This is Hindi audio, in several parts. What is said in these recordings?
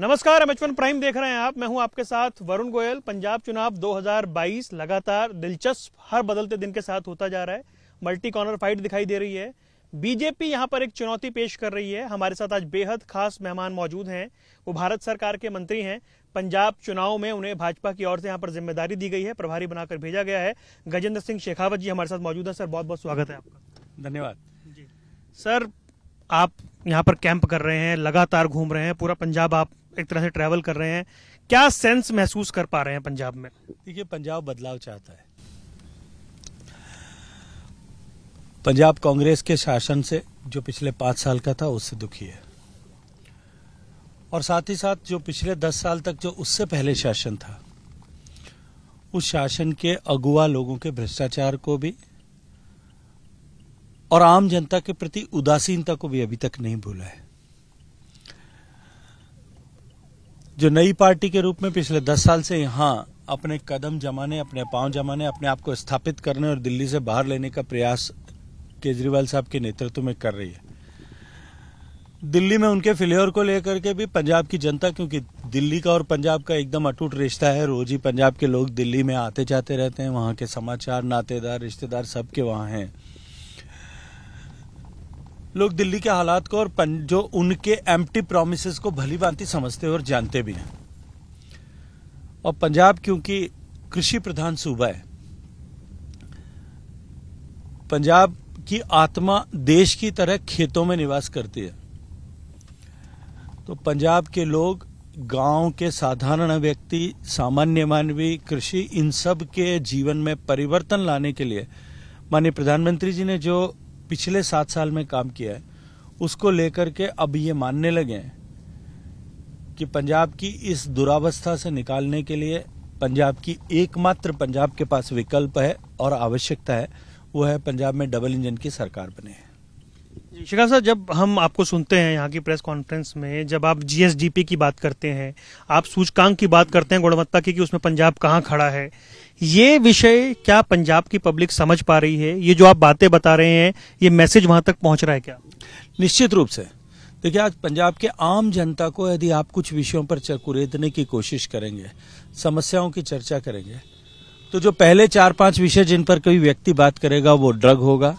नमस्कार एम एच प्राइम देख रहे हैं आप मैं हूं आपके साथ वरुण गोयल पंजाब चुनाव 2022 लगातार दिलचस्प हर बदलते दिन के साथ होता जा रहा है मल्टी कॉर्नर फाइट दिखाई दे रही है बीजेपी यहां पर एक चुनौती पेश कर रही है हमारे साथ आज बेहद खास मेहमान मौजूद हैं वो भारत सरकार के मंत्री हैं पंजाब चुनाव में उन्हें भाजपा की ओर से यहाँ पर जिम्मेदारी दी गई है प्रभारी बनाकर भेजा गया है गजेंद्र सिंह शेखावत जी हमारे साथ मौजूद है सर बहुत बहुत स्वागत है आपका धन्यवाद जी सर आप यहाँ पर कैंप कर रहे हैं लगातार घूम रहे हैं पूरा पंजाब आप एक तरह से ट्रैवल कर रहे हैं क्या सेंस महसूस कर पा रहे हैं पंजाब में देखिए पंजाब बदलाव चाहता है पंजाब कांग्रेस के शासन से जो पिछले पांच साल का था उससे दुखी है और साथ ही साथ जो पिछले दस साल तक जो उससे पहले शासन था उस शासन के अगुआ लोगों के भ्रष्टाचार को भी और आम जनता के प्रति उदासीनता को भी अभी तक नहीं भूला है जो नई पार्टी के रूप में पिछले दस साल से यहाँ अपने कदम जमाने अपने पांव जमाने अपने आप को स्थापित करने और दिल्ली से बाहर लेने का प्रयास केजरीवाल साहब के नेतृत्व में कर रही है दिल्ली में उनके फिलेवर को लेकर के भी पंजाब की जनता क्योंकि दिल्ली का और पंजाब का एकदम अटूट रिश्ता है रोज ही पंजाब के लोग दिल्ली में आते जाते रहते हैं वहाँ के समाचार नातेदार रिश्तेदार सबके वहाँ हैं लोग दिल्ली के हालात को और जो उनके एम्प्टी प्रोमिस को भली भांति समझते और जानते भी हैं और पंजाब क्योंकि कृषि प्रधान सूबा है पंजाब की आत्मा देश की तरह खेतों में निवास करती है तो पंजाब के लोग गांव के साधारण व्यक्ति सामान्य मानवी कृषि इन सब के जीवन में परिवर्तन लाने के लिए माननीय प्रधानमंत्री जी ने जो पिछले सात साल में काम किया है उसको लेकर के अब ये मानने लगे हैं कि पंजाब की इस दुरावस्था से निकालने के लिए पंजाब की एकमात्र पंजाब के पास विकल्प है और आवश्यकता है वो है पंजाब में डबल इंजन की सरकार बने शिखा साहब जब हम आपको सुनते हैं यहाँ की प्रेस कॉन्फ्रेंस में जब आप जीएसडीपी की बात करते हैं आप सूचकांक की बात करते हैं गुणवत्ता की कि उसमें पंजाब कहाँ खड़ा है ये विषय क्या पंजाब की पब्लिक समझ पा रही है ये जो आप बातें बता रहे हैं ये मैसेज वहां तक पहुंच रहा है क्या निश्चित रूप से देखिए आज पंजाब के आम जनता को यदि आप कुछ विषयों पर कुरेदने की कोशिश करेंगे समस्याओं की चर्चा करेंगे तो जो पहले चार पांच विषय जिन पर कोई व्यक्ति बात करेगा वो ड्रग होगा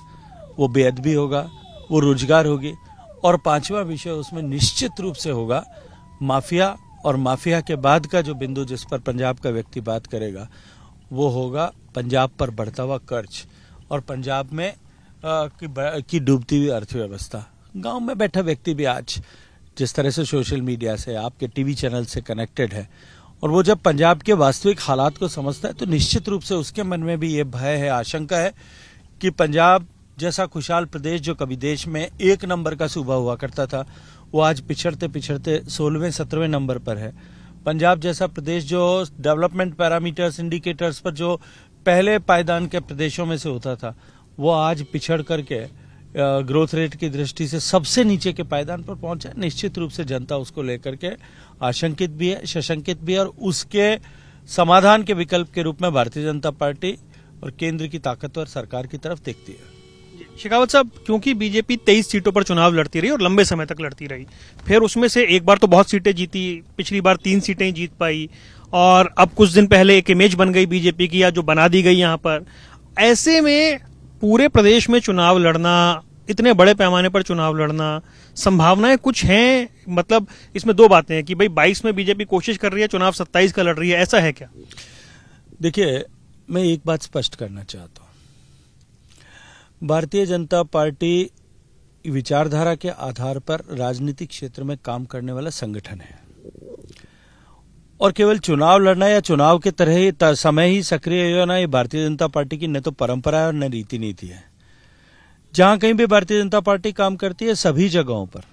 वो बेअदबी होगा वो रोजगार होगी और पांचवा विषय उसमें निश्चित रूप से होगा माफिया और माफिया के बाद का जो बिंदु जिस पर पंजाब का व्यक्ति बात करेगा वो होगा पंजाब पर बढ़ता हुआ कर्ज और पंजाब में आ, की, की डूबती हुई अर्थव्यवस्था गांव में बैठा व्यक्ति भी आज जिस तरह से सोशल मीडिया से आपके टीवी चैनल से कनेक्टेड है और वो जब पंजाब के वास्तविक हालात को समझता है तो निश्चित रूप से उसके मन में भी ये भय है आशंका है कि पंजाब जैसा खुशहाल प्रदेश जो कभी देश में एक नंबर का सूबा हुआ करता था वो आज पिछड़ते पिछड़ते सोलहवें सत्रहवें नंबर पर है पंजाब जैसा प्रदेश जो डेवलपमेंट पैरामीटर्स इंडिकेटर्स पर जो पहले पायदान के प्रदेशों में से होता था वो आज पिछड़ करके ग्रोथ रेट की दृष्टि से सबसे नीचे के पायदान पर पहुंचा निश्चित रूप से जनता उसको लेकर के आशंकित भी है सशंकित भी है और उसके समाधान के विकल्प के रूप में भारतीय जनता पार्टी और केंद्र की ताकतवर सरकार की तरफ देखती है शेखावत साहब क्योंकि बीजेपी तेईस सीटों पर चुनाव लड़ती रही और लंबे समय तक लड़ती रही फिर उसमें से एक बार तो बहुत सीटें जीती पिछली बार तीन सीटें जीत पाई और अब कुछ दिन पहले एक इमेज बन गई बीजेपी की या जो बना दी गई यहाँ पर ऐसे में पूरे प्रदेश में चुनाव लड़ना इतने बड़े पैमाने पर चुनाव लड़ना संभावनाएं कुछ हैं मतलब इसमें दो बातें हैं कि भाई बाईस में बीजेपी कोशिश कर रही है चुनाव सत्ताईस का लड़ रही है ऐसा है क्या देखिए मैं एक बात स्पष्ट करना चाहता हूँ भारतीय जनता पार्टी विचारधारा के आधार पर राजनीतिक क्षेत्र में काम करने वाला संगठन है और केवल चुनाव लड़ना या चुनाव के तरह ही समय ही सक्रिय होना ये भारतीय जनता पार्टी की न तो परंपरा है न रीति नीति है जहां कहीं भी भारतीय जनता पार्टी काम करती है सभी जगहों पर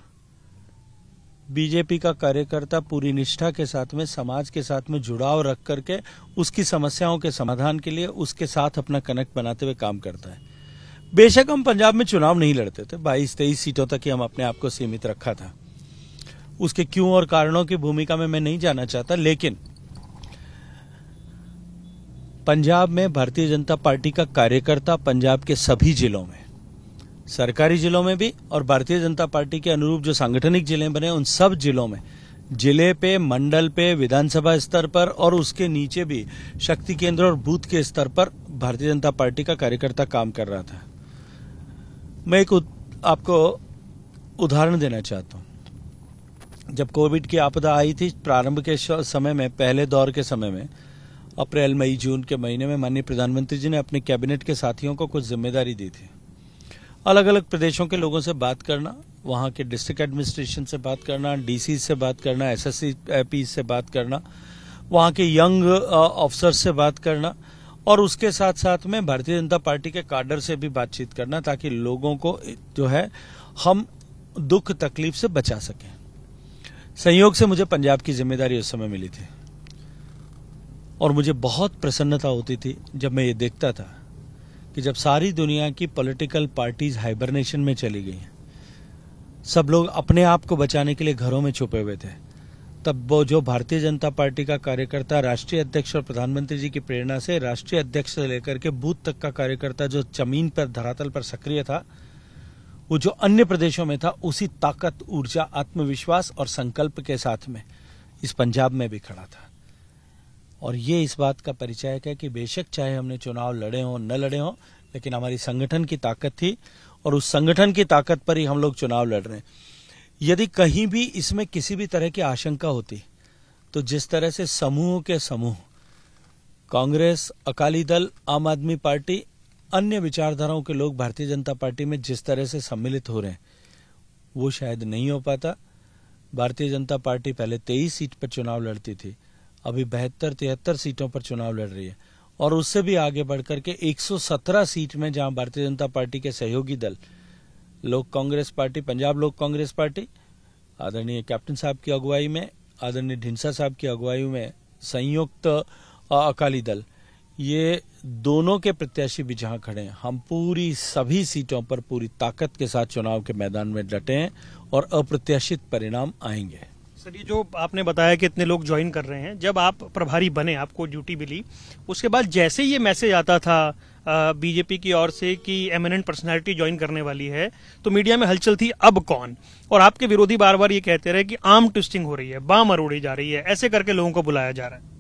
बीजेपी का कार्यकर्ता पूरी निष्ठा के साथ में समाज के साथ में जुड़ाव रख करके उसकी समस्याओं के समाधान के लिए उसके साथ अपना कनेक्ट बनाते हुए काम करता है बेशक हम पंजाब में चुनाव नहीं लड़ते थे बाईस तेईस सीटों तक ही हम अपने आप को सीमित रखा था उसके क्यों और कारणों की भूमिका में मैं नहीं जाना चाहता लेकिन पंजाब में भारतीय जनता पार्टी का कार्यकर्ता पंजाब के सभी जिलों में सरकारी जिलों में भी और भारतीय जनता पार्टी के अनुरूप जो सांगठनिक जिले बने उन सब जिलों में जिले पे मंडल पे विधानसभा स्तर पर और उसके नीचे भी शक्ति केंद्र और बूथ के स्तर पर भारतीय जनता पार्टी का कार्यकर्ता काम कर रहा था मैं एक आपको उदाहरण देना चाहता हूँ जब कोविड की आपदा आई थी प्रारंभ के समय में पहले दौर के समय में अप्रैल मई जून के महीने में माननीय प्रधानमंत्री जी ने अपने कैबिनेट के साथियों को कुछ जिम्मेदारी दी थी अलग अलग प्रदेशों के लोगों से बात करना वहाँ के डिस्ट्रिक्ट एडमिनिस्ट्रेशन से बात करना डी से बात करना एस पी से बात करना वहाँ के यंग ऑफिसर से बात करना और उसके साथ साथ में भारतीय जनता पार्टी के कार्डर से भी बातचीत करना ताकि लोगों को जो है हम दुख तकलीफ से बचा सकें संयोग से मुझे पंजाब की जिम्मेदारी उस समय मिली थी और मुझे बहुत प्रसन्नता होती थी जब मैं ये देखता था कि जब सारी दुनिया की पॉलिटिकल पार्टीज हाइबरनेशन में चली गई सब लोग अपने आप को बचाने के लिए घरों में छुपे हुए थे तब वो जो भारतीय जनता पार्टी का कार्यकर्ता राष्ट्रीय अध्यक्ष और प्रधानमंत्री जी की प्रेरणा से राष्ट्रीय अध्यक्ष से लेकर के बूथ तक का कार्यकर्ता जो जमीन पर धरातल पर सक्रिय था वो जो अन्य प्रदेशों में था उसी ताकत ऊर्जा आत्मविश्वास और संकल्प के साथ में इस पंजाब में भी खड़ा था और ये इस बात का परिचय है कि बेशक चाहे हमने चुनाव लड़े हों न लड़े हों लेकिन हमारी संगठन की ताकत थी और उस संगठन की ताकत पर ही हम लोग चुनाव लड़ रहे हैं यदि कहीं भी इसमें किसी भी तरह की आशंका होती तो जिस तरह से समूह के समूह कांग्रेस अकाली दल आम आदमी पार्टी अन्य विचारधाराओं के लोग भारतीय जनता पार्टी में जिस तरह से सम्मिलित हो रहे हैं वो शायद नहीं हो पाता भारतीय जनता पार्टी पहले तेईस सीट पर चुनाव लड़ती थी अभी बहत्तर तिहत्तर सीटों पर चुनाव लड़ रही है और उससे भी आगे बढ़कर के 117 सीट में जहां भारतीय जनता पार्टी के सहयोगी दल लोक कांग्रेस पार्टी पंजाब लोक कांग्रेस पार्टी आदरणीय कैप्टन साहब की अगुवाई में आदरणीय ढिंसा साहब की अगुवाई में संयुक्त अकाली दल ये दोनों के प्रत्याशी भी जहां खड़े हैं हम पूरी सभी सीटों पर पूरी ताकत के साथ चुनाव के मैदान में डटे हैं और अप्रत्याशित परिणाम आएंगे सर ये जो आपने बताया कि इतने लोग ज्वाइन कर रहे हैं जब आप प्रभारी बने आपको ड्यूटी मिली उसके बाद जैसे ये मैसेज आता था बीजेपी की ओर से कि एमिनेंट पर्सनालिटी ज्वाइन करने वाली है तो मीडिया में हलचल थी अब कौन और आपके विरोधी बार बार ये कहते रहे कि आम ट्विस्टिंग हो रही है बाम अरोड़ी जा रही है ऐसे करके लोगों को बुलाया जा रहा है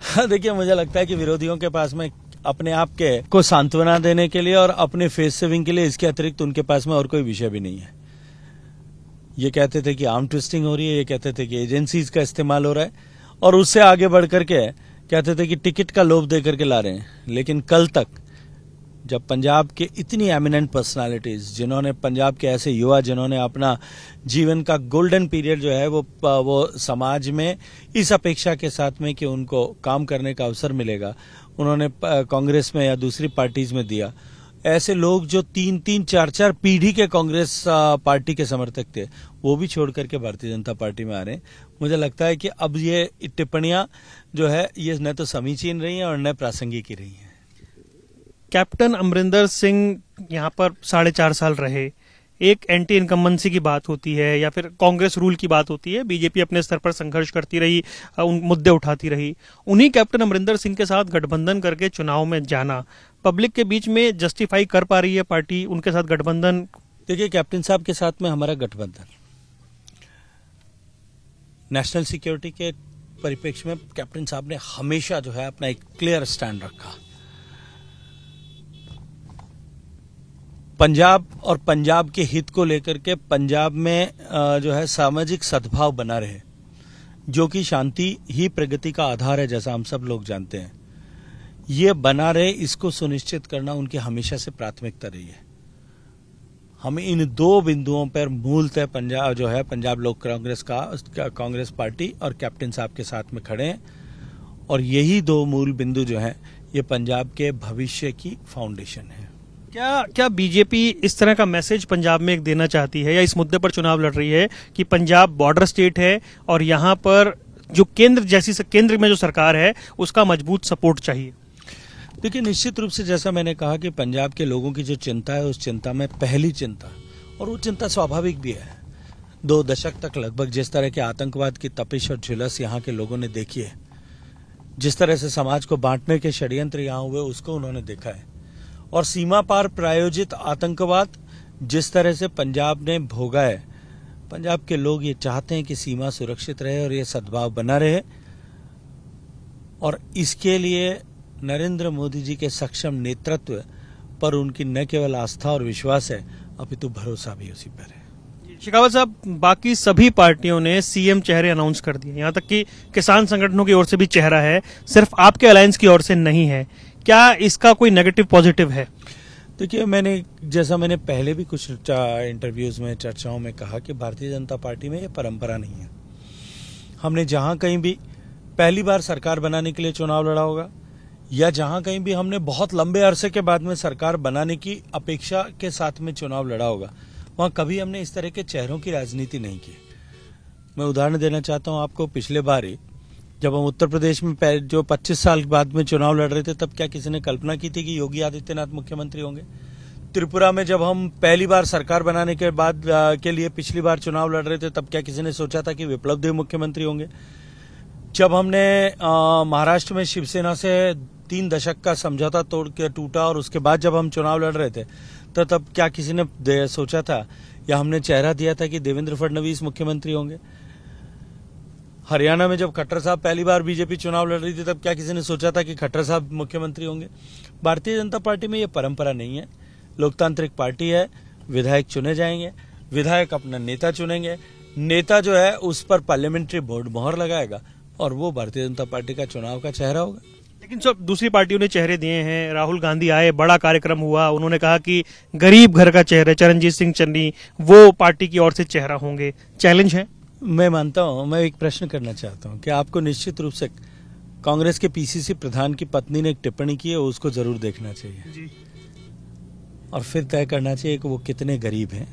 हाँ, देखिए मुझे लगता है कि विरोधियों के पास में अपने आप के को सांत्वना देने के लिए और अपने फेस सेविंग के लिए इसके अतिरिक्त उनके पास में और कोई विषय भी नहीं है ये कहते थे कि आर्म ट्विस्टिंग हो रही है ये कहते थे कि एजेंसीज का इस्तेमाल हो रहा है और उससे आगे बढ़ करके कहते थे कि टिकट का लोभ दे करके ला रहे हैं लेकिन कल तक जब पंजाब के इतनी एमिनेंट पर्सनालिटीज़ जिन्होंने पंजाब के ऐसे युवा जिन्होंने अपना जीवन का गोल्डन पीरियड जो है वो वो समाज में इस अपेक्षा के साथ में कि उनको काम करने का अवसर मिलेगा उन्होंने कांग्रेस में या दूसरी पार्टीज़ में दिया ऐसे लोग जो तीन तीन चार चार पीढ़ी के कांग्रेस पार्टी के समर्थक थे वो भी छोड़ करके भारतीय जनता पार्टी में आ रहे हैं मुझे लगता है कि अब ये टिप्पणियां जो है ये न तो समीचीन रही हैं और न प्रासंगिक ही रही हैं कैप्टन अमरिंदर सिंह यहाँ पर साढ़े चार साल रहे एक एंटी इनकम्बेंसी की बात होती है या फिर कांग्रेस रूल की बात होती है बीजेपी अपने स्तर पर संघर्ष करती रही उन मुद्दे उठाती रही उन्हीं कैप्टन अमरिंदर सिंह के साथ गठबंधन करके चुनाव में जाना पब्लिक के बीच में जस्टिफाई कर पा रही है पार्टी उनके साथ गठबंधन देखिए कैप्टन साहब के साथ में हमारा गठबंधन नेशनल सिक्योरिटी के परिप्रेक्ष्य में कैप्टन साहब ने हमेशा जो है अपना एक क्लियर स्टैंड रखा पंजाब और पंजाब के हित को लेकर के पंजाब में जो है सामाजिक सद्भाव बना रहे जो कि शांति ही प्रगति का आधार है जैसा हम सब लोग जानते हैं ये बना रहे इसको सुनिश्चित करना उनकी हमेशा से प्राथमिकता रही है हम इन दो बिंदुओं पर मूलतः पंजाब जो है पंजाब लोक कांग्रेस का कांग्रेस पार्टी और कैप्टन साहब के साथ में खड़े हैं और यही दो मूल बिंदु जो हैं ये पंजाब के भविष्य की फाउंडेशन है क्या क्या बीजेपी इस तरह का मैसेज पंजाब में एक देना चाहती है या इस मुद्दे पर चुनाव लड़ रही है कि पंजाब बॉर्डर स्टेट है और यहाँ पर जो केंद्र जैसी केंद्र में जो सरकार है उसका मजबूत सपोर्ट चाहिए देखिए निश्चित रूप से जैसा मैंने कहा कि पंजाब के लोगों की जो चिंता है उस चिंता में पहली चिंता और वो चिंता स्वाभाविक भी है दो दशक तक लगभग जिस तरह के आतंकवाद की तपिश और झुलस यहाँ के लोगों ने देखी है जिस तरह से समाज को बांटने के षड्यंत्र यहाँ हुए उसको उन्होंने देखा है और सीमा पार प्रायोजित आतंकवाद जिस तरह से पंजाब ने भोगा है पंजाब के लोग ये चाहते हैं कि सीमा सुरक्षित रहे और ये सद्भाव बना रहे और इसके लिए नरेंद्र मोदी जी के सक्षम नेतृत्व पर उनकी न केवल आस्था और विश्वास है अपितु भरोसा भी उसी पर है शेखावत साहब बाकी सभी पार्टियों ने सीएम चेहरे अनाउंस कर दिए यहाँ तक कि किसान संगठनों की ओर से भी चेहरा है सिर्फ आपके अलायंस की ओर से नहीं है क्या इसका कोई नेगेटिव पॉजिटिव है देखिए मैंने जैसा मैंने पहले भी कुछ इंटरव्यूज में चर्चाओं में कहा कि भारतीय जनता पार्टी में ये परंपरा नहीं है हमने जहाँ कहीं भी पहली बार सरकार बनाने के लिए चुनाव लड़ा होगा या जहां कहीं भी हमने बहुत लंबे अरसे के बाद में सरकार बनाने की अपेक्षा के साथ में चुनाव लड़ा होगा वहां कभी हमने इस तरह के चेहरों की राजनीति नहीं की मैं उदाहरण देना चाहता हूं आपको पिछले बार ही जब हम उत्तर प्रदेश में जो 25 साल बाद में चुनाव लड़ रहे थे तब क्या किसी ने कल्पना की थी कि योगी आदित्यनाथ मुख्यमंत्री होंगे त्रिपुरा में जब हम पहली बार सरकार बनाने के बाद के लिए पिछली बार चुनाव लड़ रहे थे तब क्या किसी ने सोचा था कि विप्लव देव मुख्यमंत्री होंगे जब हमने महाराष्ट्र में शिवसेना से तीन दशक का समझौता तोड़ के टूटा और उसके बाद जब हम चुनाव लड़ रहे थे तो तब क्या किसी ने सोचा था या हमने चेहरा दिया था कि देवेंद्र फडणवीस मुख्यमंत्री होंगे हरियाणा में जब खट्टर साहब पहली बार बीजेपी चुनाव लड़ रही थी तब क्या किसी ने सोचा था कि खट्टर साहब मुख्यमंत्री होंगे भारतीय जनता पार्टी में ये परंपरा नहीं है लोकतांत्रिक पार्टी है विधायक चुने जाएंगे विधायक अपना नेता चुनेंगे नेता जो है उस पर पार्लियामेंट्री बोर्ड मोहर लगाएगा और वो भारतीय जनता पार्टी का चुनाव का चेहरा होगा लेकिन सब दूसरी पार्टियों ने चेहरे दिए हैं राहुल गांधी आए बड़ा कार्यक्रम हुआ उन्होंने कहा कि गरीब घर का चेहरा चरणजीत सिंह चन्नी वो पार्टी की ओर से चेहरा होंगे चैलेंज है मैं मानता हूँ मैं एक प्रश्न करना चाहता हूँ कि आपको निश्चित रूप से कांग्रेस के पीसीसी प्रधान की पत्नी ने एक टिप्पणी की है उसको जरूर देखना चाहिए और फिर तय करना चाहिए कि वो कितने गरीब हैं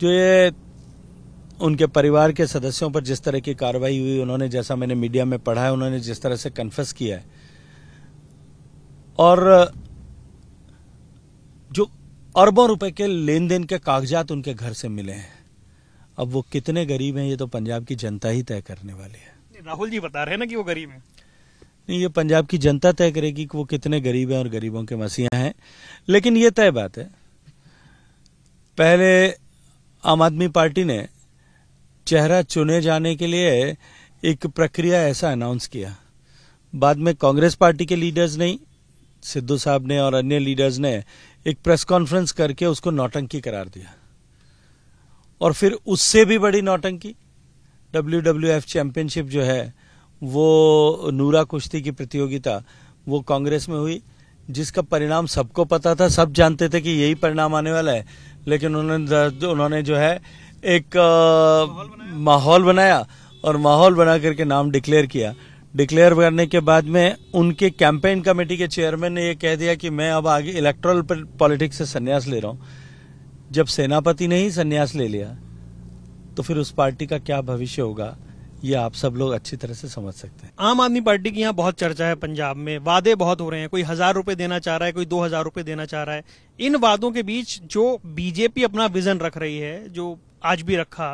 जो ये उनके परिवार के सदस्यों पर जिस तरह की कार्रवाई हुई उन्होंने जैसा मैंने मीडिया में पढ़ा है उन्होंने जिस तरह से कन्फेस किया है और जो अरबों रुपए के लेन देन के कागजात उनके घर से मिले हैं अब वो कितने गरीब हैं ये तो पंजाब की जनता ही तय करने वाली है राहुल जी बता रहे हैं ना कि वो गरीब हैं नहीं ये पंजाब की जनता तय करेगी कि वो कितने गरीब हैं और गरीबों के मसीहा हैं लेकिन ये तय बात है पहले आम आदमी पार्टी ने चेहरा चुने जाने के लिए एक प्रक्रिया ऐसा अनाउंस किया बाद में कांग्रेस पार्टी के लीडर्स नहीं सिद्धू साहब ने और अन्य लीडर्स ने एक प्रेस कॉन्फ्रेंस करके उसको नौटंकी करार दिया और फिर उससे भी बड़ी नौटंकी डब्ल्यू डब्ल्यू एफ चैम्पियनशिप जो है वो नूरा कुश्ती की प्रतियोगिता वो कांग्रेस में हुई जिसका परिणाम सबको पता था सब जानते थे कि यही परिणाम आने वाला है लेकिन उन्होंने उन्होंने जो है एक माहौल बनाया और माहौल बना करके नाम डिक्लेयर किया डिक्लेयर करने के बाद में उनके कैंपेन कमेटी के चेयरमैन ने यह कह दिया कि मैं अब आगे इलेक्ट्रल पॉलिटिक्स से संन्यास ले रहा हूं जब सेनापति ने ही संन्यास ले लिया तो फिर उस पार्टी का क्या भविष्य होगा ये आप सब लोग अच्छी तरह से समझ सकते हैं आम आदमी पार्टी की यहाँ बहुत चर्चा है पंजाब में वादे बहुत हो रहे हैं कोई हजार रुपए देना चाह रहा है कोई दो हजार रुपए देना चाह रहा है इन वादों के बीच जो बीजेपी अपना विजन रख रही है जो आज भी रखा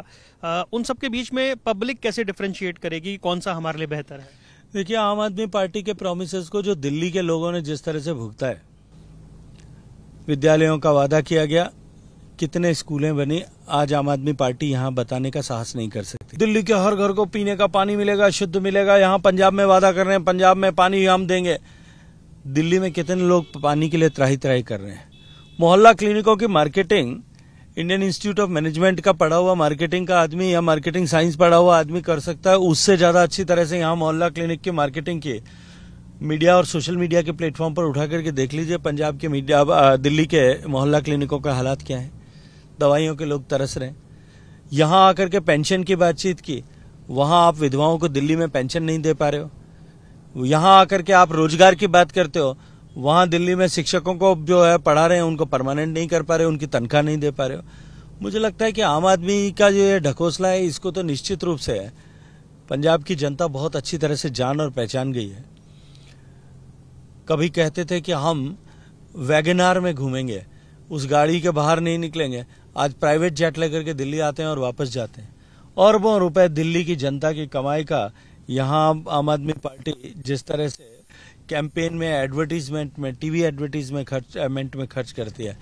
आ, उन सबके बीच में पब्लिक कैसे डिफ्रेंशिएट करेगी कौन सा हमारे लिए बेहतर है देखिए आम आदमी पार्टी के प्रोमिस को जो दिल्ली के लोगों ने जिस तरह से भुगता है विद्यालयों का वादा किया गया कितने स्कूलें बनी आज आम आदमी पार्टी यहाँ बताने का साहस नहीं कर सकती दिल्ली के हर घर को पीने का पानी मिलेगा शुद्ध मिलेगा यहाँ पंजाब में वादा कर रहे हैं पंजाब में पानी हम देंगे दिल्ली में कितने लोग पानी के लिए त्राही त्राही कर रहे हैं मोहल्ला क्लिनिकों की marketing Indian Institute of Management का पढ़ा हुआ मार्केटिंग का आदमी या मार्केटिंग साइंस पढ़ा हुआ आदमी कर सकता है उससे ज़्यादा अच्छी तरह से यहाँ मोहल्ला क्लिनिक की मार्केटिंग की मीडिया और सोशल मीडिया के प्लेटफॉर्म पर उठा करके देख लीजिए पंजाब के मीडिया दिल्ली के मोहल्ला क्लिनिकों का हालात क्या है दवाइयों के लोग तरस रहे हैं यहाँ आकर के पेंशन की बातचीत की वहाँ आप विधवाओं को दिल्ली में पेंशन नहीं दे पा रहे हो यहाँ आकर के आप रोजगार की बात करते हो वहाँ दिल्ली में शिक्षकों को जो है पढ़ा रहे हैं उनको परमानेंट नहीं कर पा रहे उनकी तनख्वाह नहीं दे पा रहे हो मुझे लगता है कि आम आदमी का जो ये ढकोसला है इसको तो निश्चित रूप से है पंजाब की जनता बहुत अच्छी तरह से जान और पहचान गई है कभी कहते थे कि हम वैगनार में घूमेंगे उस गाड़ी के बाहर नहीं निकलेंगे आज प्राइवेट जेट लेकर के दिल्ली आते हैं और वापस जाते हैं और वो रुपए दिल्ली की जनता की कमाई का यहाँ आम आदमी पार्टी जिस तरह से कैंपेन में एडवर्टीजमेंट में टीवी एडवर्टीजमेंट खर्च एमेंट में खर्च करती है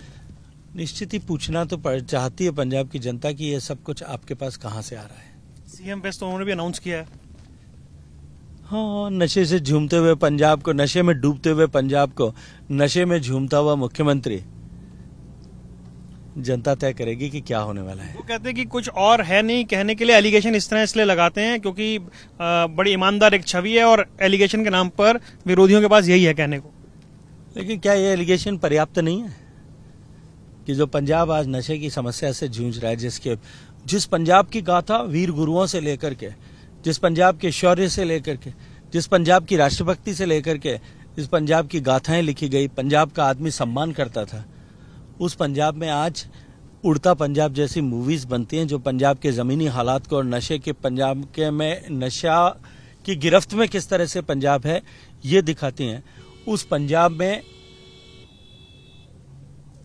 निश्चित ही पूछना तो चाहती है पंजाब की जनता की ये सब कुछ आपके पास कहाँ से आ रहा है सीएम फेस्ट तो उन्होंने भी अनाउंस किया है हाँ नशे से झूमते हुए पंजाब को नशे में डूबते हुए पंजाब को नशे में झूमता हुआ मुख्यमंत्री जनता तय करेगी कि क्या होने वाला है वो कहते हैं कि कुछ और है नहीं कहने के लिए एलिगेशन इस तरह इसलिए लगाते हैं क्योंकि बड़ी ईमानदार एक छवि है और एलिगेशन के नाम पर विरोधियों के पास यही है कहने को लेकिन क्या ये एलिगेशन पर्याप्त नहीं है कि जो पंजाब आज नशे की समस्या से जूझ रहा है जिसके जिस पंजाब की गाथा वीर गुरुओं से लेकर के जिस पंजाब के शौर्य से लेकर के जिस पंजाब की राष्ट्रभक्ति से लेकर के जिस पंजाब की गाथाएं लिखी गई पंजाब का आदमी सम्मान करता था उस पंजाब में आज उड़ता पंजाब जैसी मूवीज बनती हैं जो पंजाब के ज़मीनी हालात को और नशे के पंजाब के में नशा की गिरफ्त में किस तरह से पंजाब है ये दिखाती हैं उस पंजाब में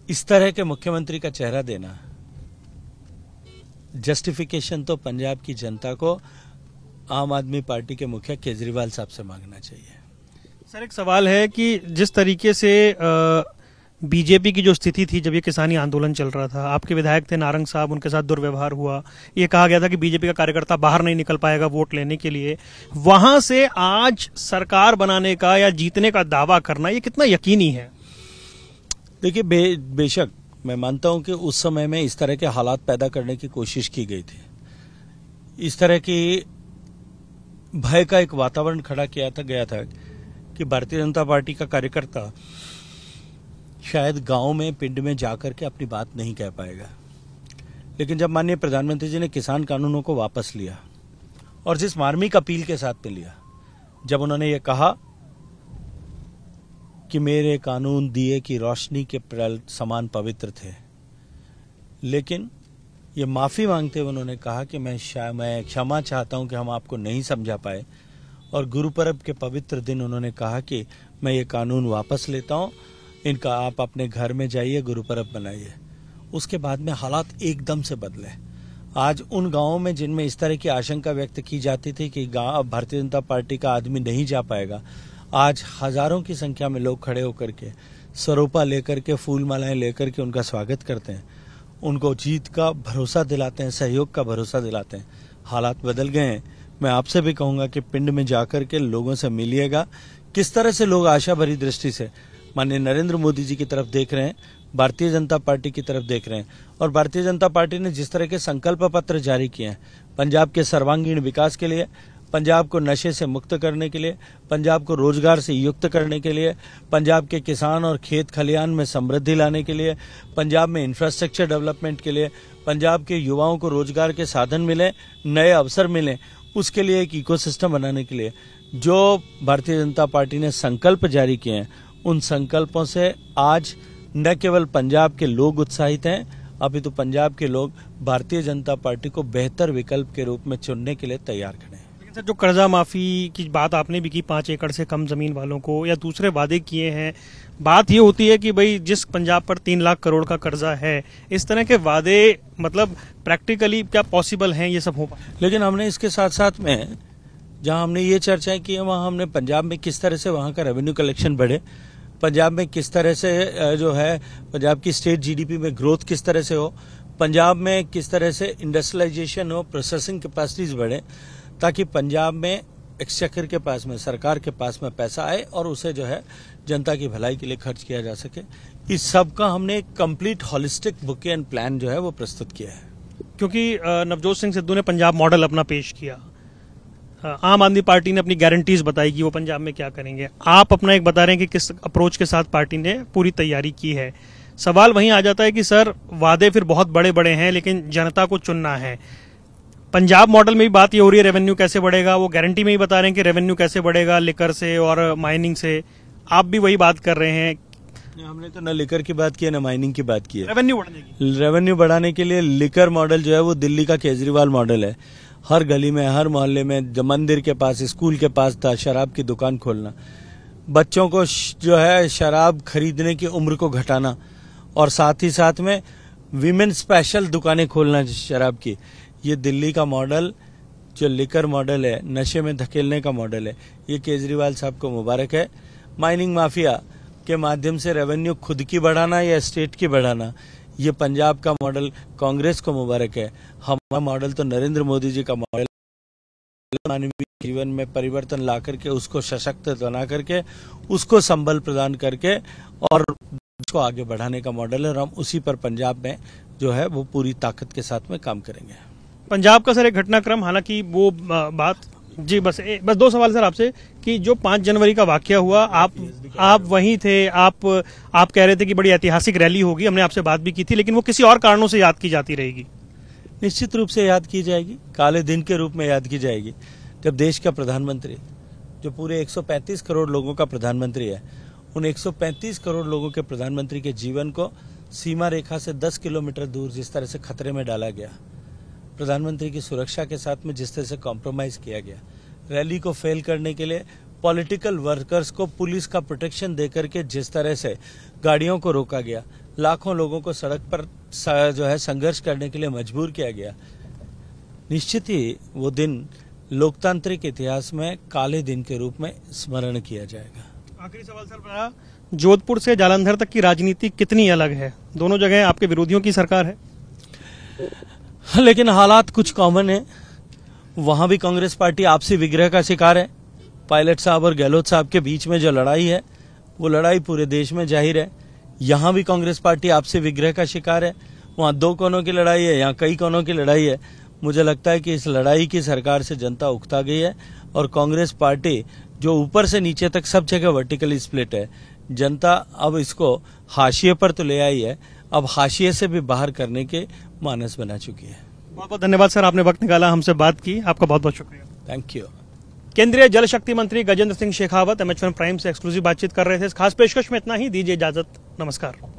इस तरह के मुख्यमंत्री का चेहरा देना जस्टिफिकेशन तो पंजाब की जनता को आम आदमी पार्टी के मुखिया केजरीवाल साहब से मांगना चाहिए सर एक सवाल है कि जिस तरीके से आ... बीजेपी की जो स्थिति थी जब ये किसानी आंदोलन चल रहा था आपके विधायक थे नारंग साहब उनके साथ दुर्व्यवहार हुआ ये कहा गया था कि बीजेपी का कार्यकर्ता बाहर नहीं निकल पाएगा वोट लेने के लिए वहां से आज सरकार बनाने का या जीतने का दावा करना ये कितना यकीनी है देखिए बे, बेशक मैं मानता हूं कि उस समय में इस तरह के हालात पैदा करने की कोशिश की गई थी इस तरह की भय का एक वातावरण खड़ा किया था गया था कि भारतीय जनता पार्टी का कार्यकर्ता शायद गांव में पिंड में जाकर के अपनी बात नहीं कह पाएगा लेकिन जब माननीय प्रधानमंत्री जी ने किसान कानूनों को वापस लिया और जिस मार्मिक अपील के साथ पे लिया जब उन्होंने ये कहा कि मेरे कानून दिए की रोशनी के समान पवित्र थे लेकिन ये माफ़ी मांगते हुए उन्होंने कहा कि मैं शा, मैं क्षमा चाहता हूँ कि हम आपको नहीं समझा पाए और गुरुपर्व के पवित्र दिन उन्होंने कहा कि मैं ये कानून वापस लेता हूँ इनका आप अपने घर में जाइए गुरुपर्व बनाइए उसके बाद में हालात एकदम से बदले आज उन गांवों में जिनमें इस तरह की आशंका व्यक्त की जाती थी कि गांव भारतीय जनता पार्टी का आदमी नहीं जा पाएगा आज हजारों की संख्या में लोग खड़े होकर के सरोपा लेकर के फूल मालाएं लेकर के उनका स्वागत करते हैं उनको जीत का भरोसा दिलाते हैं सहयोग का भरोसा दिलाते हैं हालात बदल गए हैं मैं आपसे भी कहूंगा कि पिंड में जाकर के लोगों से मिलिएगा किस तरह से लोग आशा भरी दृष्टि से माननीय नरेंद्र मोदी जी की तरफ देख रहे हैं भारतीय जनता पार्टी की तरफ देख रहे हैं और भारतीय जनता पार्टी ने जिस तरह के संकल्प पत्र जारी किए हैं पंजाब के सर्वांगीण विकास के लिए पंजाब को नशे से मुक्त करने के लिए पंजाब को रोजगार से युक्त करने के लिए पंजाब के किसान और खेत खलिहान में समृद्धि लाने के लिए पंजाब में इंफ्रास्ट्रक्चर डेवलपमेंट के लिए पंजाब के युवाओं को रोजगार के साधन मिले नए अवसर मिले उसके लिए एक इकोसिस्टम बनाने के लिए जो भारतीय जनता पार्टी ने संकल्प जारी किए हैं उन संकल्पों से आज न केवल पंजाब के लोग उत्साहित हैं अभी तो पंजाब के लोग भारतीय जनता पार्टी को बेहतर विकल्प के रूप में चुनने के लिए तैयार खड़े हैं लेकिन सर जो कर्जा माफ़ी की बात आपने भी की पाँच एकड़ से कम ज़मीन वालों को या दूसरे वादे किए हैं बात ये होती है कि भाई जिस पंजाब पर तीन लाख करोड़ का कर्जा है इस तरह के वादे मतलब प्रैक्टिकली क्या पॉसिबल हैं ये सब हो लेकिन हमने इसके साथ साथ में जहां हमने ये चर्चाएं की वहां हमने पंजाब में किस तरह से वहां का रेवेन्यू कलेक्शन बढ़े पंजाब में किस तरह से जो है पंजाब की स्टेट जीडीपी में ग्रोथ किस तरह से हो पंजाब में किस तरह से इंडस्ट्रियलाइजेशन हो प्रोसेसिंग कैपेसिटीज बढ़े ताकि पंजाब में एक्सचेकर के पास में सरकार के पास में पैसा आए और उसे जो है जनता की भलाई के लिए खर्च किया जा सके इस सब का हमने एक complete holistic bouquet and plan जो है वो प्रस्तुत किया है क्योंकि नवजोत सिंह सिद्धू ने पंजाब मॉडल अपना पेश किया हाँ, आम आदमी पार्टी ने अपनी गारंटीज बताई कि वो पंजाब में क्या करेंगे आप अपना एक बता रहे हैं कि किस अप्रोच के साथ पार्टी ने पूरी तैयारी की है सवाल वहीं आ जाता है कि सर वादे फिर बहुत बड़े बड़े हैं लेकिन जनता को चुनना है पंजाब मॉडल में भी बात ये हो रही है रेवेन्यू कैसे बढ़ेगा वो गारंटी में ही बता रहे हैं कि रेवेन्यू कैसे बढ़ेगा लिकर से और माइनिंग से आप भी वही बात कर रहे हैं हमने तो न लिकर की बात की है न माइनिंग की बात की है रेवेन्यू बढ़ाने की रेवेन्यू बढ़ाने के लिए लिकर मॉडल जो है वो दिल्ली का केजरीवाल मॉडल है हर गली में हर मोहल्ले में मंदिर के पास स्कूल के पास था शराब की दुकान खोलना बच्चों को जो है शराब खरीदने की उम्र को घटाना और साथ ही साथ में विमेन स्पेशल दुकानें खोलना शराब की ये दिल्ली का मॉडल जो लिकर मॉडल है नशे में धकेलने का मॉडल है ये केजरीवाल साहब को मुबारक है माइनिंग माफिया के माध्यम से रेवेन्यू खुद की बढ़ाना या स्टेट की बढ़ाना ये पंजाब का मॉडल कांग्रेस को मुबारक है हमारा मॉडल तो नरेंद्र मोदी जी का मॉडल मानवीय जीवन में परिवर्तन ला करके उसको सशक्त बना करके उसको संबल प्रदान करके और उसको आगे बढ़ाने का मॉडल है और हम उसी पर पंजाब में जो है वो पूरी ताकत के साथ में काम करेंगे पंजाब का सर एक घटनाक्रम हालांकि वो बात जी बस ए, बस दो सवाल सर आपसे कि जो पांच जनवरी का वाक्य हुआ आप आप वहीं थे आप आप कह रहे थे कि बड़ी ऐतिहासिक रैली होगी हमने आपसे बात भी की थी लेकिन वो किसी और कारणों से याद की जाती रहेगी निश्चित रूप से याद की जाएगी काले दिन के रूप में याद की जाएगी जब देश का प्रधानमंत्री जो पूरे 135 करोड़ लोगों का प्रधानमंत्री है उन 135 करोड़ लोगों के प्रधानमंत्री के जीवन को सीमा रेखा से 10 किलोमीटर दूर जिस तरह से खतरे में डाला गया प्रधानमंत्री की सुरक्षा के साथ में जिस तरह से कॉम्प्रोमाइज किया गया रैली को फेल करने के लिए पॉलिटिकल वर्कर्स को पुलिस का प्रोटेक्शन दे करके जिस तरह से गाड़ियों को रोका गया लाखों लोगों को सड़क पर जो है संघर्ष करने के लिए मजबूर किया गया निश्चित ही वो दिन लोकतांत्रिक इतिहास में काले दिन के रूप में स्मरण किया जाएगा आखिरी सवाल सर जोधपुर से जालंधर तक की राजनीति कितनी अलग है दोनों जगह आपके विरोधियों की सरकार है लेकिन हालात कुछ कॉमन है वहां भी कांग्रेस पार्टी आपसी विग्रह का शिकार है पायलट साहब और गहलोत साहब के बीच में जो लड़ाई है वो लड़ाई पूरे देश में जाहिर है यहाँ भी कांग्रेस पार्टी आपसी विग्रह का शिकार है वहाँ दो कोनों की लड़ाई है यहाँ कई कोनों की लड़ाई है मुझे लगता है कि इस लड़ाई की सरकार से जनता उकता गई है और कांग्रेस पार्टी जो ऊपर से नीचे तक सब जगह वर्टिकल स्प्लिट है जनता अब इसको हाशिए पर तो ले आई है अब हाशिए से भी बाहर करने के मानस बना चुकी है बहुत बहुत धन्यवाद सर आपने वक्त निकाला हमसे बात की आपका बहुत बहुत शुक्रिया थैंक यू केंद्रीय जल शक्ति मंत्री गजेंद्र सिंह शेखावत एमएचएन प्राइम से एक्सक्लूसिव बातचीत कर रहे थे इस खास पेशकश में इतना ही दीजिए इजाजत नमस्कार